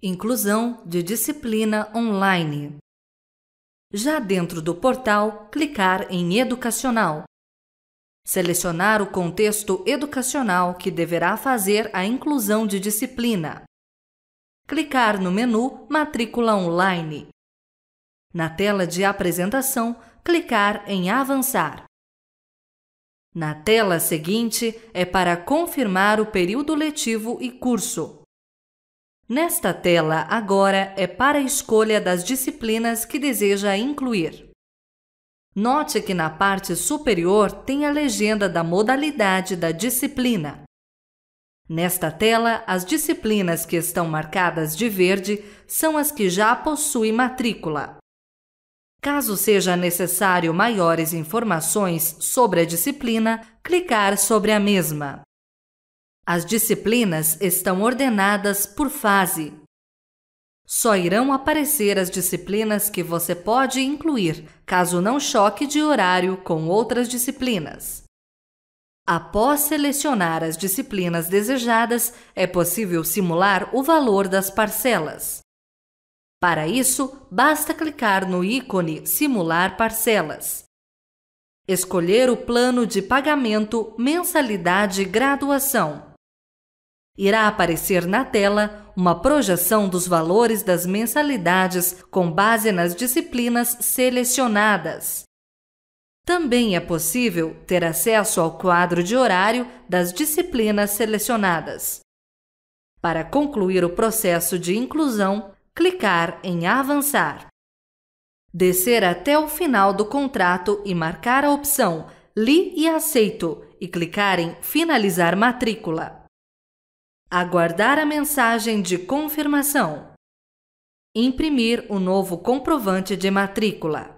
Inclusão de disciplina online. Já dentro do portal, clicar em Educacional. Selecionar o contexto educacional que deverá fazer a inclusão de disciplina. Clicar no menu Matrícula Online. Na tela de apresentação, clicar em Avançar. Na tela seguinte é para confirmar o período letivo e curso. Nesta tela, agora é para a escolha das disciplinas que deseja incluir. Note que na parte superior tem a legenda da modalidade da disciplina. Nesta tela, as disciplinas que estão marcadas de verde são as que já possuem matrícula. Caso seja necessário maiores informações sobre a disciplina, clicar sobre a mesma. As disciplinas estão ordenadas por fase. Só irão aparecer as disciplinas que você pode incluir, caso não choque de horário com outras disciplinas. Após selecionar as disciplinas desejadas, é possível simular o valor das parcelas. Para isso, basta clicar no ícone Simular Parcelas. Escolher o plano de pagamento Mensalidade Graduação irá aparecer na tela uma projeção dos valores das mensalidades com base nas disciplinas selecionadas. Também é possível ter acesso ao quadro de horário das disciplinas selecionadas. Para concluir o processo de inclusão, clicar em Avançar. Descer até o final do contrato e marcar a opção Li e Aceito e clicar em Finalizar matrícula aguardar a mensagem de confirmação, imprimir o novo comprovante de matrícula.